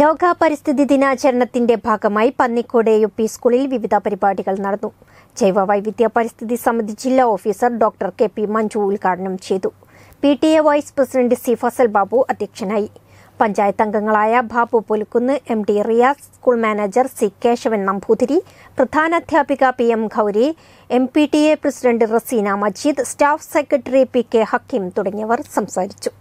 ലോക പരിസ്ഥിതി ദിനാചരണത്തിന്റെ ഭാഗമായി പന്നിക്കോട് യു പി സ്കൂളിൽ വിവിധ പരിപാടികൾ നടന്നു ജൈവ വൈവിധ്യ പരിസ്ഥിതി സമിതി ജില്ലാ officer doctor K P Manju ഉദ്ഘാടനം ചെയ്തു P T A vice president C Fasal Babu അധ്യക്ഷനായി പഞ്ചായത്ത് അംഗങ്ങളായ Babu Polukkunnu M D Riyas school manager C Keshavan Namboothiri പ്രധാനാധ്യാപിക P M Gowri M P T A president Raseena Majeed staff secretary P K Hakeem തുടങ്ങിയവർ സംസാരിച്ചു